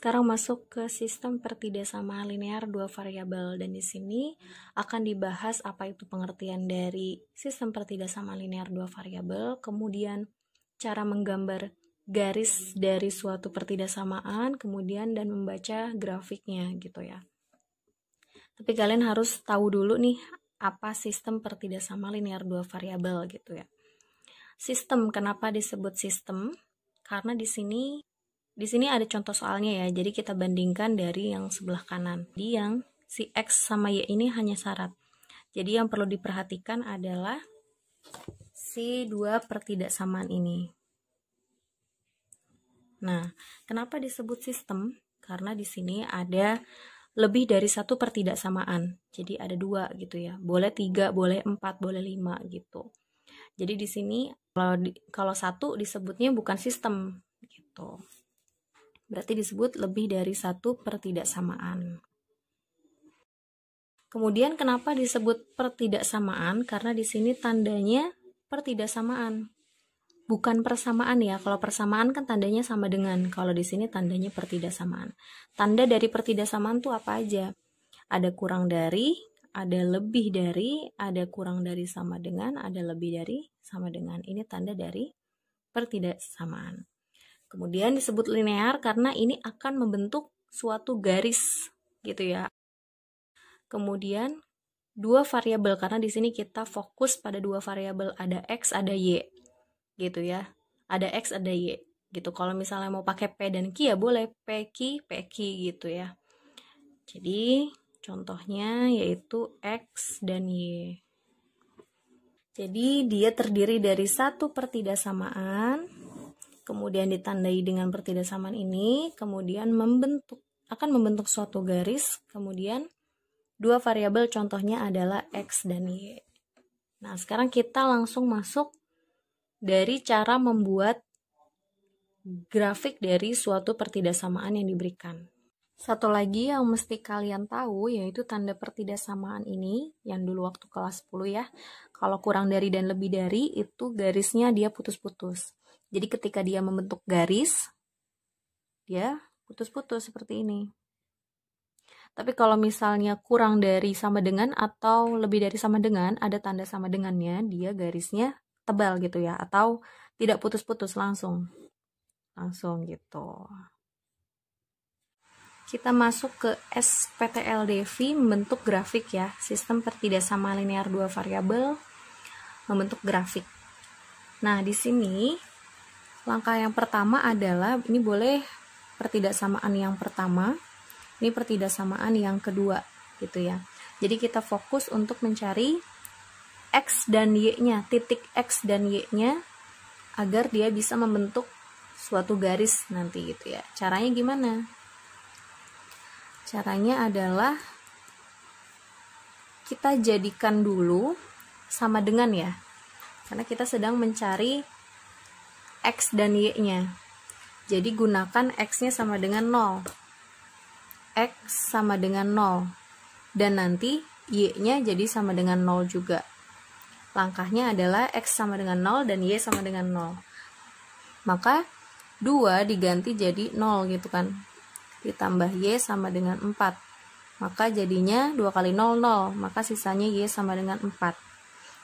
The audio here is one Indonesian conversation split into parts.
Sekarang masuk ke sistem pertidaksamaan linear dua variabel dan di sini akan dibahas apa itu pengertian dari sistem pertidaksamaan linear dua variabel, kemudian cara menggambar garis dari suatu pertidaksamaan, kemudian dan membaca grafiknya gitu ya. Tapi kalian harus tahu dulu nih apa sistem pertidaksamaan linear dua variabel gitu ya. Sistem kenapa disebut sistem? Karena di sini di sini ada contoh soalnya ya, jadi kita bandingkan dari yang sebelah kanan. Di yang si X sama Y ini hanya syarat. Jadi yang perlu diperhatikan adalah si dua pertidaksamaan ini. Nah, kenapa disebut sistem? Karena di sini ada lebih dari satu pertidaksamaan. Jadi ada dua gitu ya. Boleh tiga, boleh empat, boleh lima gitu. Jadi di sini kalau di, kalau satu disebutnya bukan sistem gitu berarti disebut lebih dari satu pertidaksamaan. Kemudian kenapa disebut pertidaksamaan? Karena di sini tandanya pertidaksamaan. Bukan persamaan ya. Kalau persamaan kan tandanya sama dengan. Kalau di sini tandanya pertidaksamaan. Tanda dari pertidaksamaan itu apa aja? Ada kurang dari, ada lebih dari, ada kurang dari sama dengan, ada lebih dari sama dengan. Ini tanda dari pertidaksamaan. Kemudian disebut linear karena ini akan membentuk suatu garis gitu ya. Kemudian dua variabel karena di sini kita fokus pada dua variabel ada x ada y gitu ya. Ada x ada y gitu. Kalau misalnya mau pakai p dan q ya boleh p q p q gitu ya. Jadi contohnya yaitu x dan y. Jadi dia terdiri dari satu pertidaksamaan kemudian ditandai dengan pertidaksamaan ini, kemudian membentuk akan membentuk suatu garis, kemudian dua variabel contohnya adalah x dan y. Nah, sekarang kita langsung masuk dari cara membuat grafik dari suatu pertidaksamaan yang diberikan. Satu lagi yang mesti kalian tahu yaitu tanda pertidaksamaan ini yang dulu waktu kelas 10 ya. Kalau kurang dari dan lebih dari itu garisnya dia putus-putus. Jadi ketika dia membentuk garis, dia putus-putus seperti ini. Tapi kalau misalnya kurang dari sama dengan atau lebih dari sama dengan, ada tanda sama dengannya, dia garisnya tebal gitu ya, atau tidak putus-putus langsung. Langsung gitu. Kita masuk ke SPTL Devi membentuk grafik ya, sistem sama linear dua variabel membentuk grafik. Nah, di sini Langkah yang pertama adalah ini boleh pertidaksamaan yang pertama, ini pertidaksamaan yang kedua gitu ya. Jadi kita fokus untuk mencari X dan Y-nya, titik X dan Y-nya agar dia bisa membentuk suatu garis nanti gitu ya. Caranya gimana? Caranya adalah kita jadikan dulu sama dengan ya. Karena kita sedang mencari X dan Y-nya. Jadi gunakan X-nya sama dengan 0. X sama dengan 0. Dan nanti Y-nya jadi sama dengan 0 juga. Langkahnya adalah X sama dengan 0 dan Y sama dengan 0. Maka 2 diganti jadi 0 gitu kan. Ditambah Y sama dengan 4. Maka jadinya 2 kali 0, 0. Maka sisanya Y sama dengan 4.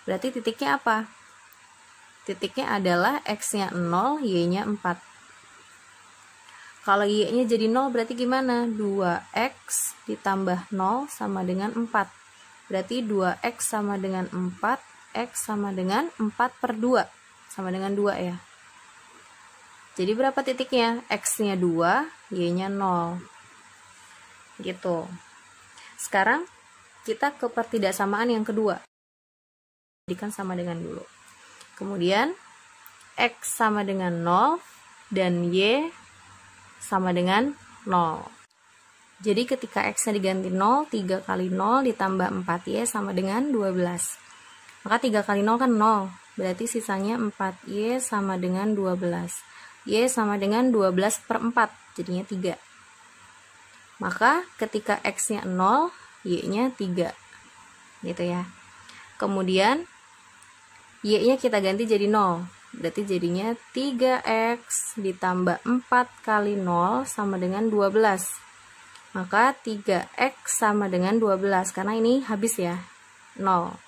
Berarti titiknya apa? Titiknya adalah X-nya 0, Y-nya 4. Kalau Y-nya jadi 0 berarti gimana? 2X ditambah 0 sama dengan 4. Berarti 2X sama dengan 4, X sama dengan 4 per 2. Sama dengan 2 ya. Jadi berapa titiknya? X-nya 2, Y-nya 0. Gitu. Sekarang kita ke pertidaksamaan yang kedua. Jadikan sama dengan dulu. Kemudian X sama dengan 0 dan Y sama dengan 0. Jadi ketika X-nya diganti 0, 3 kali 0 ditambah 4Y sama dengan 12. Maka 3 kali 0 kan 0, berarti sisanya 4Y sama dengan 12. Y sama dengan 12 kan per 4, jadinya 3. Maka ketika X-nya 0, Y-nya 3. Gitu ya. Kemudian Y-nya kita ganti jadi 0. Berarti jadinya 3X ditambah 4 kali 0 sama dengan 12. Maka 3X sama dengan 12, karena ini habis ya, 0.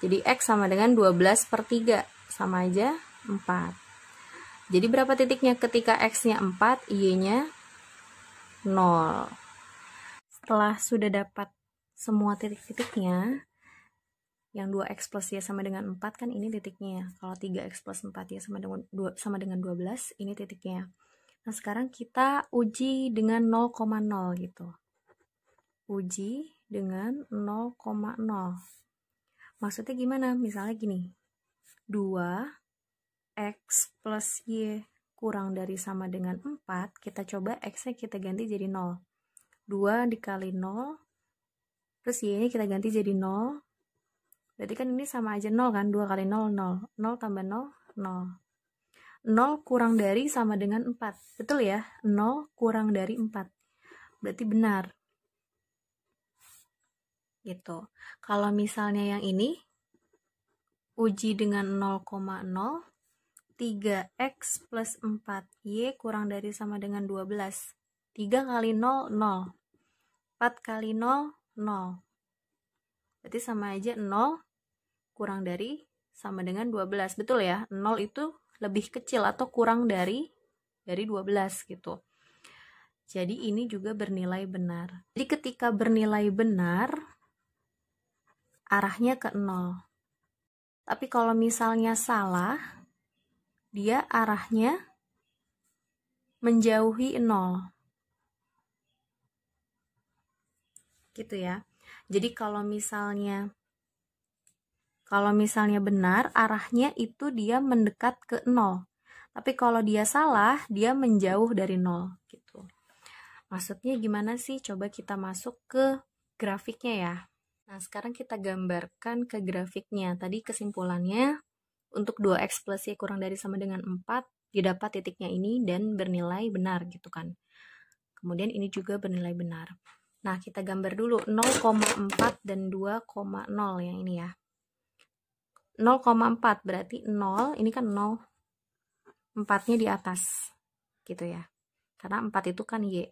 Jadi X sama dengan 12 per 3, sama aja 4. Jadi berapa titiknya ketika X-nya 4, Y-nya 0. Setelah sudah dapat semua titik-titiknya, yang 2x plus Y ya sama dengan 4 kan ini titiknya. Ya. Kalau 3x plus 4Y ya sama dengan 2, sama dengan 12, ini titiknya. Nah, sekarang kita uji dengan 0,0 gitu. Uji dengan 0,0. Maksudnya gimana? Misalnya gini. 2x plus Y kurang dari sama dengan 4, kita coba x-nya kita ganti jadi 0. 2 dikali 0, terus y-nya kita ganti jadi 0, Berarti kan ini sama aja 0 kan? 2 kali 0, 0. 0 tambah 0, 0. 0 kurang dari sama dengan 4. Betul ya? 0 kurang dari 4. Berarti benar. Gitu. Kalau misalnya yang ini, uji dengan 0,0, 3x plus 4y kurang dari sama dengan 12. 3 kali 0, 0. 4 kali 0, 0. Berarti sama aja 0 kurang dari sama dengan 12. Betul ya? 0 itu lebih kecil atau kurang dari dari 12 gitu. Jadi ini juga bernilai benar. Jadi ketika bernilai benar arahnya ke 0. Tapi kalau misalnya salah dia arahnya menjauhi 0. Gitu ya. Jadi kalau misalnya kalau misalnya benar, arahnya itu dia mendekat ke nol. Tapi kalau dia salah, dia menjauh dari nol gitu. Maksudnya gimana sih? Coba kita masuk ke grafiknya ya. Nah, sekarang kita gambarkan ke grafiknya. Tadi kesimpulannya untuk 2x plus y kurang dari sama dengan 4 didapat titiknya ini dan bernilai benar gitu kan. Kemudian ini juga bernilai benar. Nah, kita gambar dulu 0,4 dan 2,0 yang ini ya. 0,4 berarti 0 ini kan 0 4 nya di atas gitu ya karena 4 itu kan Y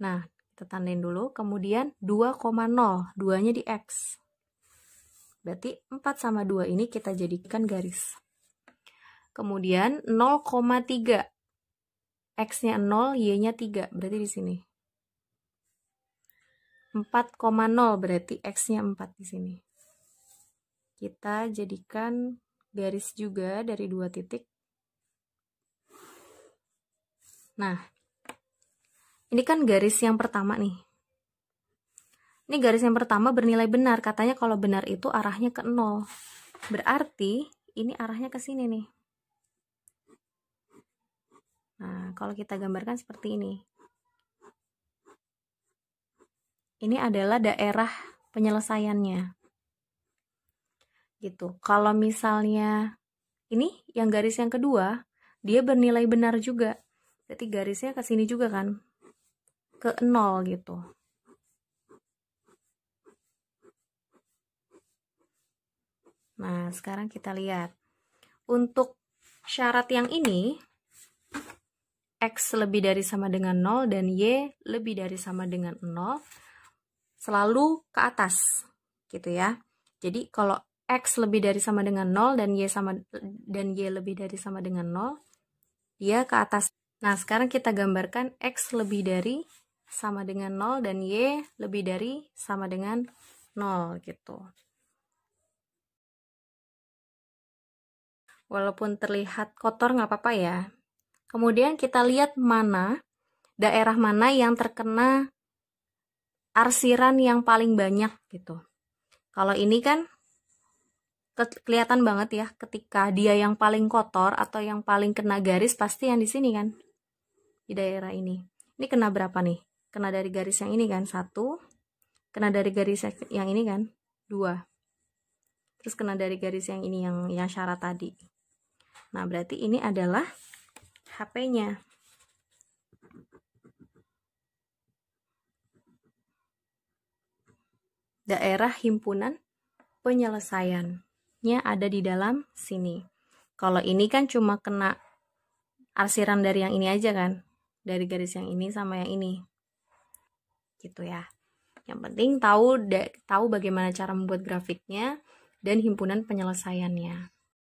nah kita tandain dulu kemudian 2,0 2 nya di X berarti 4 sama 2 ini kita jadikan garis kemudian 0,3 X nya 0 Y nya 3 berarti di sini 4,0 berarti X nya 4 di sini kita jadikan garis juga dari dua titik. Nah, ini kan garis yang pertama nih. Ini garis yang pertama bernilai benar. Katanya kalau benar itu arahnya ke nol. Berarti ini arahnya ke sini nih. Nah, kalau kita gambarkan seperti ini. Ini adalah daerah penyelesaiannya gitu. Kalau misalnya ini yang garis yang kedua, dia bernilai benar juga. Berarti garisnya ke sini juga kan. Ke nol gitu. Nah, sekarang kita lihat. Untuk syarat yang ini, X lebih dari sama dengan 0 dan Y lebih dari sama dengan 0, selalu ke atas, gitu ya. Jadi, kalau x lebih dari sama dengan 0 dan y sama dan y lebih dari sama dengan 0, dia ke atas. Nah, sekarang kita gambarkan x lebih dari sama dengan 0 dan y lebih dari sama dengan 0 gitu. Walaupun terlihat kotor nggak apa-apa ya. Kemudian kita lihat mana daerah mana yang terkena arsiran yang paling banyak gitu. Kalau ini kan kelihatan banget ya ketika dia yang paling kotor atau yang paling kena garis pasti yang di sini kan di daerah ini ini kena berapa nih kena dari garis yang ini kan satu kena dari garis yang ini kan dua terus kena dari garis yang ini yang yang syarat tadi nah berarti ini adalah HP-nya daerah himpunan penyelesaian nya ada di dalam sini. Kalau ini kan cuma kena arsiran dari yang ini aja kan. Dari garis yang ini sama yang ini. Gitu ya. Yang penting tahu tahu bagaimana cara membuat grafiknya dan himpunan penyelesaiannya.